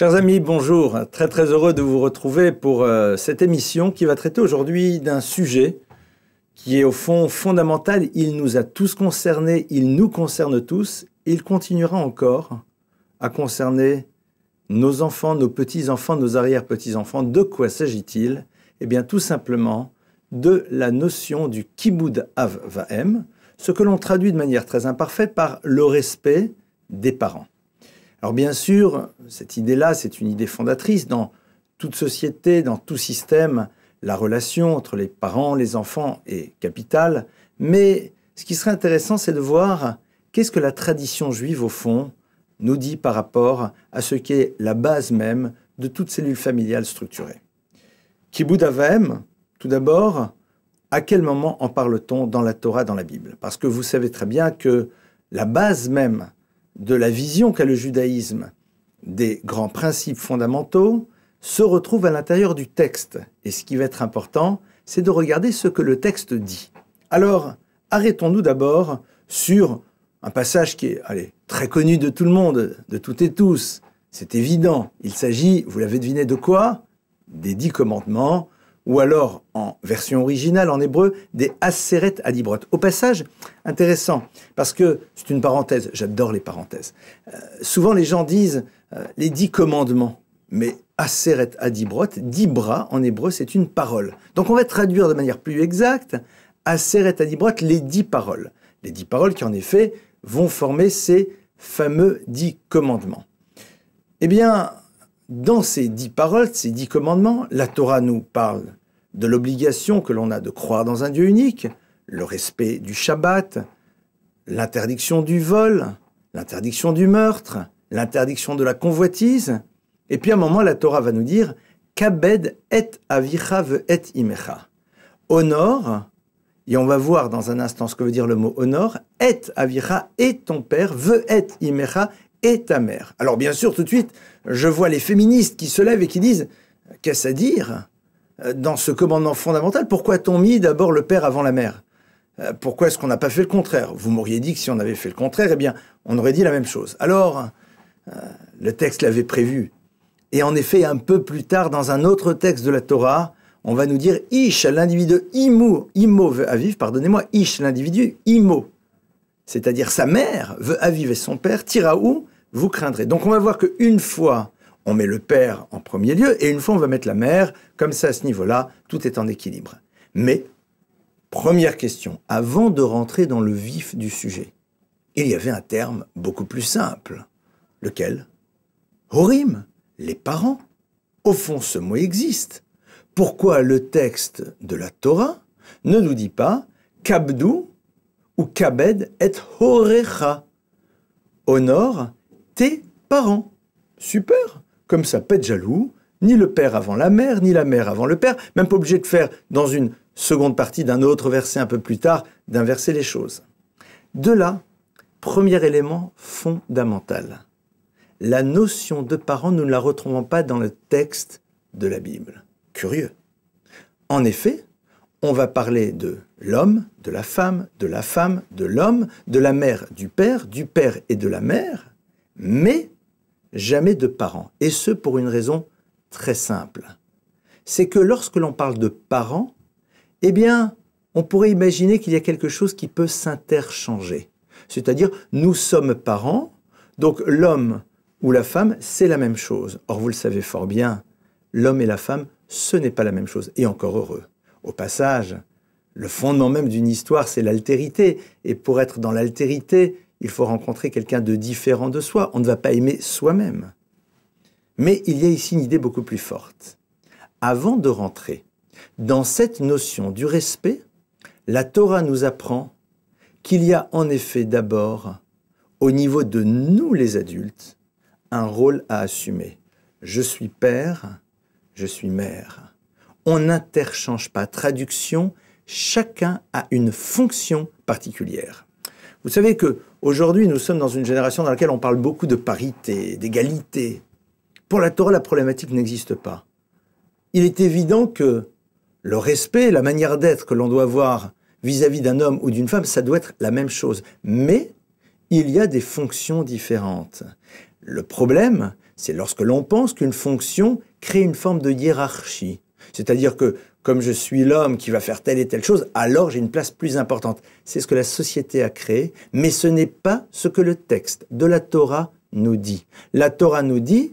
Chers amis, bonjour. Très très heureux de vous retrouver pour euh, cette émission qui va traiter aujourd'hui d'un sujet qui est au fond fondamental. Il nous a tous concernés, il nous concerne tous, il continuera encore à concerner nos enfants, nos petits-enfants, nos arrière-petits-enfants. De quoi s'agit-il Eh bien tout simplement de la notion du kibud av vaem, ce que l'on traduit de manière très imparfaite par le respect des parents. Alors bien sûr, cette idée-là, c'est une idée fondatrice dans toute société, dans tout système. La relation entre les parents, les enfants est capitale. Mais ce qui serait intéressant, c'est de voir qu'est-ce que la tradition juive, au fond, nous dit par rapport à ce qu'est la base même de toute cellule familiale structurée. Kibbutz Avem, tout d'abord, à quel moment en parle-t-on dans la Torah, dans la Bible Parce que vous savez très bien que la base même de la vision qu'a le judaïsme des grands principes fondamentaux se retrouve à l'intérieur du texte. Et ce qui va être important, c'est de regarder ce que le texte dit. Alors, arrêtons-nous d'abord sur un passage qui est très connu de tout le monde, de toutes et tous. C'est évident. Il s'agit, vous l'avez deviné, de quoi Des dix commandements ou alors en version originale en hébreu, des Aseret Adibrot. Au passage, intéressant, parce que c'est une parenthèse, j'adore les parenthèses. Euh, souvent les gens disent euh, les dix commandements, mais Aseret Adibrot, dix bras en hébreu, c'est une parole. Donc on va traduire de manière plus exacte Aseret Adibrot, les dix paroles. Les dix paroles qui en effet vont former ces fameux dix commandements. Eh bien, dans ces dix paroles, ces dix commandements, la Torah nous parle de l'obligation que l'on a de croire dans un Dieu unique, le respect du Shabbat, l'interdiction du vol, l'interdiction du meurtre, l'interdiction de la convoitise. Et puis à un moment, la Torah va nous dire Kabed et avicha ve et imecha. Honore, et on va voir dans un instant ce que veut dire le mot honore, et avicha et ton père, ve et imecha, et ta mère. Alors bien sûr, tout de suite, je vois les féministes qui se lèvent et qui disent Qu'est-ce à dire euh, dans ce commandement fondamental Pourquoi a-t-on mis d'abord le père avant la mère euh, Pourquoi est-ce qu'on n'a pas fait le contraire Vous m'auriez dit que si on avait fait le contraire, eh bien, on aurait dit la même chose. Alors, euh, le texte l'avait prévu. Et en effet, un peu plus tard, dans un autre texte de la Torah, on va nous dire Ish, l'individu, Imo, Imo veut pardonnez-moi, Ish, l'individu, Imo. C'est-à-dire sa mère veut aviver son père, Tiraou, vous craindrez. Donc on va voir qu'une fois, on met le père en premier lieu, et une fois, on va mettre la mère, comme ça, à ce niveau-là, tout est en équilibre. Mais, première question, avant de rentrer dans le vif du sujet, il y avait un terme beaucoup plus simple. Lequel Horim, les parents. Au fond, ce mot existe. Pourquoi le texte de la Torah ne nous dit pas Kabdou ou Kabed et Horecha nord parents. Super Comme ça, pas de jaloux, ni le père avant la mère, ni la mère avant le père, même pas obligé de faire dans une seconde partie d'un autre verset un peu plus tard, d'inverser les choses. De là, premier élément fondamental. La notion de parent, nous ne la retrouvons pas dans le texte de la Bible. Curieux. En effet, on va parler de l'homme, de la femme, de la femme, de l'homme, de la mère, du père, du père et de la mère, mais jamais de parents. Et ce, pour une raison très simple. C'est que lorsque l'on parle de parents, eh bien, on pourrait imaginer qu'il y a quelque chose qui peut s'interchanger. C'est-à-dire, nous sommes parents, donc l'homme ou la femme, c'est la même chose. Or, vous le savez fort bien, l'homme et la femme, ce n'est pas la même chose, et encore heureux. Au passage, le fondement même d'une histoire, c'est l'altérité, et pour être dans l'altérité, il faut rencontrer quelqu'un de différent de soi. On ne va pas aimer soi-même. Mais il y a ici une idée beaucoup plus forte. Avant de rentrer dans cette notion du respect, la Torah nous apprend qu'il y a en effet d'abord, au niveau de nous les adultes, un rôle à assumer. Je suis père, je suis mère. On n'interchange pas. Traduction, chacun a une fonction particulière. Vous savez que Aujourd'hui, nous sommes dans une génération dans laquelle on parle beaucoup de parité, d'égalité. Pour la Torah, la problématique n'existe pas. Il est évident que le respect, la manière d'être que l'on doit avoir vis-à-vis d'un homme ou d'une femme, ça doit être la même chose. Mais il y a des fonctions différentes. Le problème, c'est lorsque l'on pense qu'une fonction crée une forme de hiérarchie. C'est-à-dire que comme je suis l'homme qui va faire telle et telle chose, alors j'ai une place plus importante. C'est ce que la société a créé, mais ce n'est pas ce que le texte de la Torah nous dit. La Torah nous dit,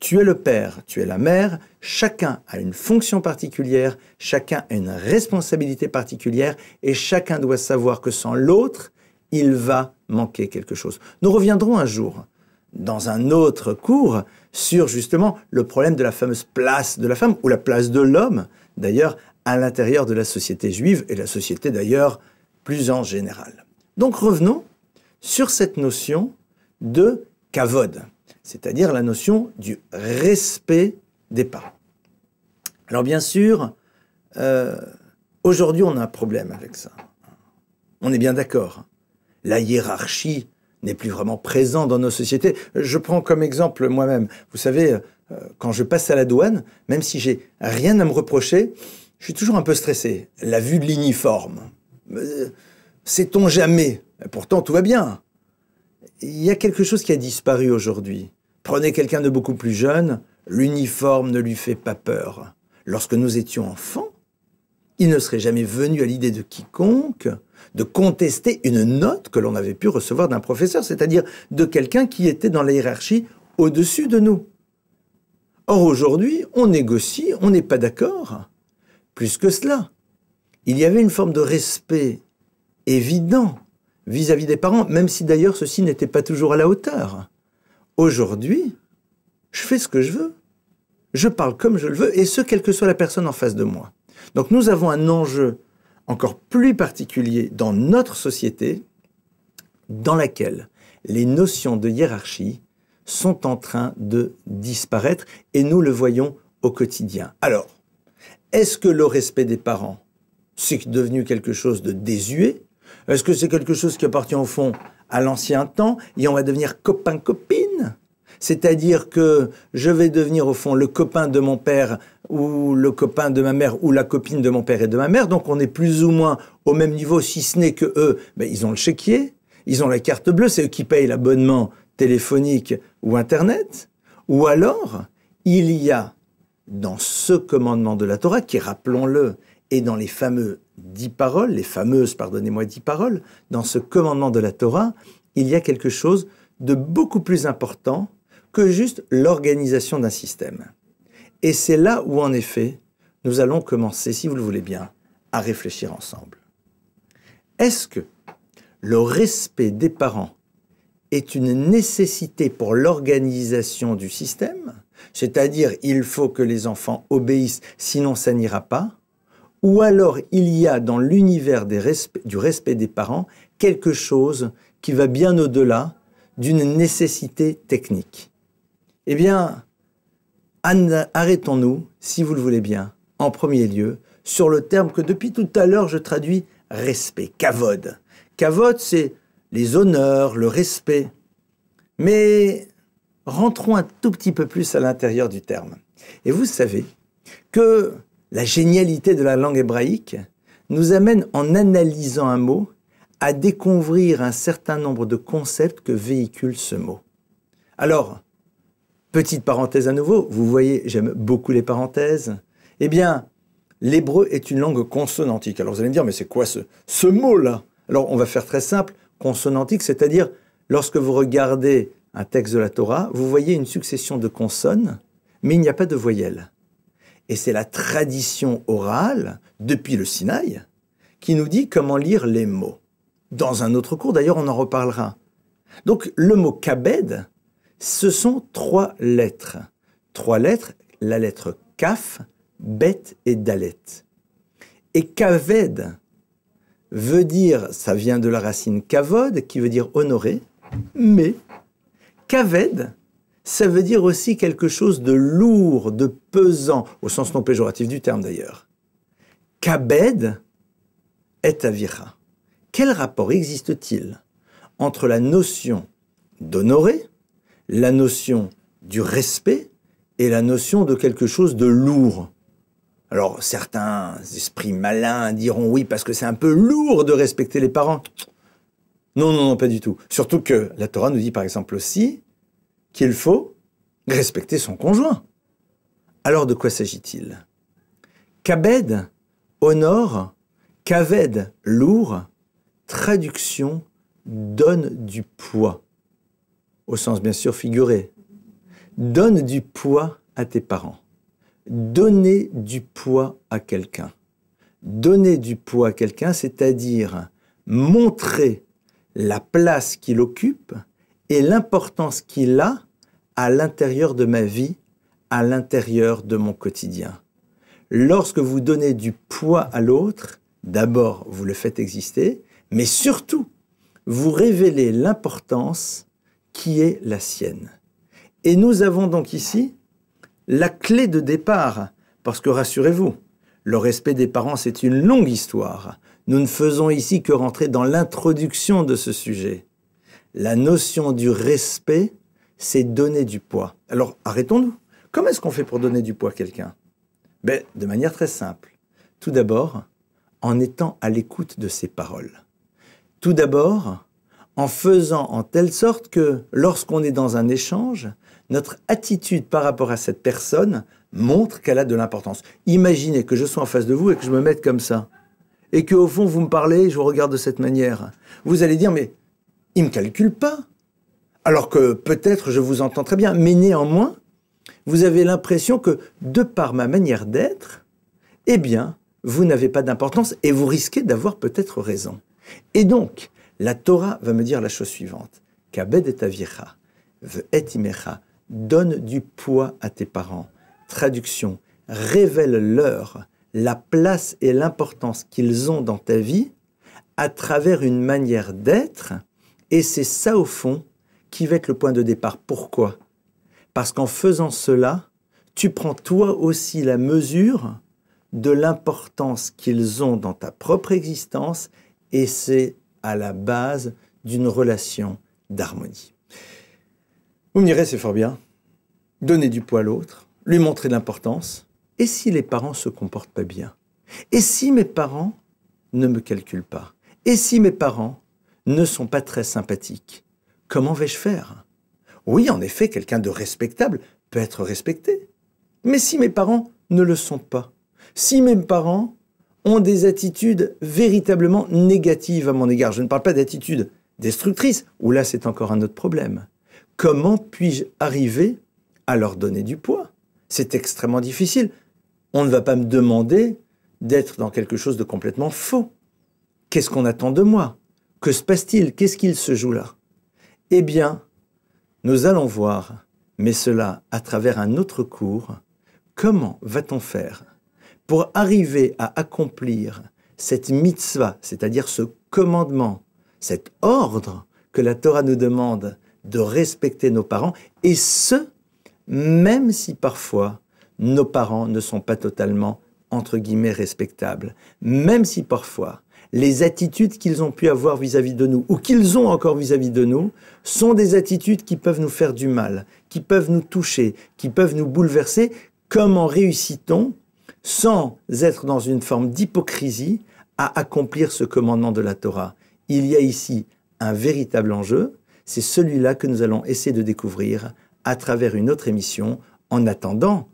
tu es le père, tu es la mère, chacun a une fonction particulière, chacun a une responsabilité particulière, et chacun doit savoir que sans l'autre, il va manquer quelque chose. Nous reviendrons un jour dans un autre cours sur justement le problème de la fameuse place de la femme ou la place de l'homme d'ailleurs à l'intérieur de la société juive et la société d'ailleurs plus en général. Donc revenons sur cette notion de kavod, c'est-à-dire la notion du respect des pas. Alors bien sûr, euh, aujourd'hui on a un problème avec ça. On est bien d'accord. La hiérarchie n'est plus vraiment présent dans nos sociétés. Je prends comme exemple moi-même, vous savez, euh, quand je passe à la douane, même si j'ai rien à me reprocher, je suis toujours un peu stressé. La vue de l'uniforme, euh, sait-on jamais Pourtant, tout va bien. Il y a quelque chose qui a disparu aujourd'hui. Prenez quelqu'un de beaucoup plus jeune, l'uniforme ne lui fait pas peur. Lorsque nous étions enfants, il ne serait jamais venu à l'idée de quiconque de contester une note que l'on avait pu recevoir d'un professeur, c'est-à-dire de quelqu'un qui était dans la hiérarchie au-dessus de nous. Or aujourd'hui, on négocie, on n'est pas d'accord. Plus que cela, il y avait une forme de respect évident vis-à-vis des parents, même si d'ailleurs ceci n'était pas toujours à la hauteur. Aujourd'hui, je fais ce que je veux. Je parle comme je le veux, et ce, quelle que soit la personne en face de moi. Donc nous avons un enjeu encore plus particulier dans notre société, dans laquelle les notions de hiérarchie sont en train de disparaître et nous le voyons au quotidien. Alors, est-ce que le respect des parents, c'est devenu quelque chose de désuet Est-ce que c'est quelque chose qui appartient au fond à l'ancien temps et on va devenir copain-copine c'est-à-dire que je vais devenir au fond le copain de mon père ou le copain de ma mère ou la copine de mon père et de ma mère, donc on est plus ou moins au même niveau, si ce n'est que eux, ben, ils ont le chéquier, ils ont la carte bleue, c'est eux qui payent l'abonnement téléphonique ou Internet, ou alors il y a dans ce commandement de la Torah, qui, rappelons-le, et dans les fameux dix paroles, les fameuses, pardonnez-moi, dix paroles, dans ce commandement de la Torah, il y a quelque chose de beaucoup plus important que juste l'organisation d'un système. Et c'est là où, en effet, nous allons commencer, si vous le voulez bien, à réfléchir ensemble. Est-ce que le respect des parents est une nécessité pour l'organisation du système, c'est-à-dire il faut que les enfants obéissent, sinon ça n'ira pas, ou alors il y a dans l'univers du respect des parents quelque chose qui va bien au-delà d'une nécessité technique. Eh bien, arrêtons-nous, si vous le voulez bien, en premier lieu, sur le terme que depuis tout à l'heure je traduis respect, kavod. Kavod, c'est les honneurs, le respect. Mais rentrons un tout petit peu plus à l'intérieur du terme. Et vous savez que la génialité de la langue hébraïque nous amène, en analysant un mot, à découvrir un certain nombre de concepts que véhicule ce mot. Alors, Petite parenthèse à nouveau, vous voyez, j'aime beaucoup les parenthèses. Eh bien, l'hébreu est une langue consonantique. Alors vous allez me dire, mais c'est quoi ce, mot-là Alors on va faire très simple, consonantique, c'est-à-dire lorsque vous regardez un texte de la Torah, vous voyez une succession de consonnes, mais il n'y a pas de voyelles. Et c'est la tradition orale, depuis le Sinaï, qui nous dit comment lire les mots. Dans un autre cours, d'ailleurs, on en reparlera. Donc le mot kabed, ce sont trois lettres. Trois lettres, la lettre Kaf, Bet et Dalet. Et Kaved veut dire, ça vient de la racine Kavod, qui veut dire honoré, mais Kaved, ça veut dire aussi quelque chose de lourd, de pesant, au sens non péjoratif du terme d'ailleurs. Kabed est avira. Quel rapport existe-t-il entre la notion d'honorer la notion du respect et la notion de quelque chose de lourd. Alors certains esprits malins diront oui parce que c'est un peu lourd de respecter les parents. Non, non, non, pas du tout. Surtout que la Torah nous dit par exemple aussi qu'il faut respecter son conjoint. Alors de quoi s'agit-il Kabed, honore, Kaved, lourd, traduction, donne du poids au sens bien sûr figuré. Donne du poids à tes parents. Donner du poids à quelqu'un. Donner du poids à quelqu'un, c'est-à-dire montrer la place qu'il occupe et l'importance qu'il a à l'intérieur de ma vie, à l'intérieur de mon quotidien. Lorsque vous donnez du poids à l'autre, d'abord vous le faites exister, mais surtout vous révélez l'importance qui est la sienne. Et nous avons donc ici la clé de départ, parce que rassurez-vous, le respect des parents, c'est une longue histoire. Nous ne faisons ici que rentrer dans l'introduction de ce sujet. La notion du respect, c'est donner du poids. Alors arrêtons-nous. Comment est-ce qu'on fait pour donner du poids à quelqu'un ben, De manière très simple. Tout d'abord, en étant à l'écoute de ses paroles. Tout d'abord, en faisant en telle sorte que lorsqu'on est dans un échange, notre attitude par rapport à cette personne montre qu'elle a de l'importance. Imaginez que je sois en face de vous et que je me mette comme ça. Et que au fond, vous me parlez je vous regarde de cette manière. Vous allez dire, mais il ne me calcule pas. Alors que peut-être je vous entends très bien. Mais néanmoins, vous avez l'impression que de par ma manière d'être, eh bien, vous n'avez pas d'importance et vous risquez d'avoir peut-être raison. Et donc, la Torah va me dire la chose suivante. Kabed et avicha, ve donne du poids à tes parents. Traduction, révèle-leur la place et l'importance qu'ils ont dans ta vie à travers une manière d'être. Et c'est ça, au fond, qui va être le point de départ. Pourquoi Parce qu'en faisant cela, tu prends toi aussi la mesure de l'importance qu'ils ont dans ta propre existence et c'est à la base d'une relation d'harmonie. Vous me direz, c'est fort bien. Donner du poids à l'autre, lui montrer de l'importance. Et si les parents ne se comportent pas bien Et si mes parents ne me calculent pas Et si mes parents ne sont pas très sympathiques Comment vais-je faire Oui, en effet, quelqu'un de respectable peut être respecté. Mais si mes parents ne le sont pas Si mes parents ont des attitudes véritablement négatives à mon égard. Je ne parle pas d'attitudes destructrices, où là c'est encore un autre problème. Comment puis-je arriver à leur donner du poids C'est extrêmement difficile. On ne va pas me demander d'être dans quelque chose de complètement faux. Qu'est-ce qu'on attend de moi Que se passe-t-il Qu'est-ce qu'il se joue là Eh bien, nous allons voir, mais cela à travers un autre cours, comment va-t-on faire pour arriver à accomplir cette mitzvah, c'est-à-dire ce commandement, cet ordre que la Torah nous demande de respecter nos parents, et ce, même si parfois nos parents ne sont pas totalement, entre guillemets, respectables, même si parfois les attitudes qu'ils ont pu avoir vis-à-vis de nous, ou qu'ils ont encore vis à -vis de nous, sont des attitudes qui peuvent nous faire du mal, qui peuvent nous toucher, qui peuvent nous bouleverser, comment réussit-on sans être dans une forme d'hypocrisie, à accomplir ce commandement de la Torah. Il y a ici un véritable enjeu, c'est celui-là que nous allons essayer de découvrir à travers une autre émission. En attendant,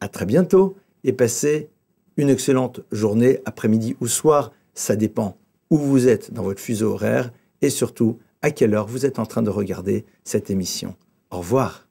à très bientôt et passez une excellente journée, après-midi ou soir, ça dépend où vous êtes dans votre fuseau horaire et surtout à quelle heure vous êtes en train de regarder cette émission. Au revoir.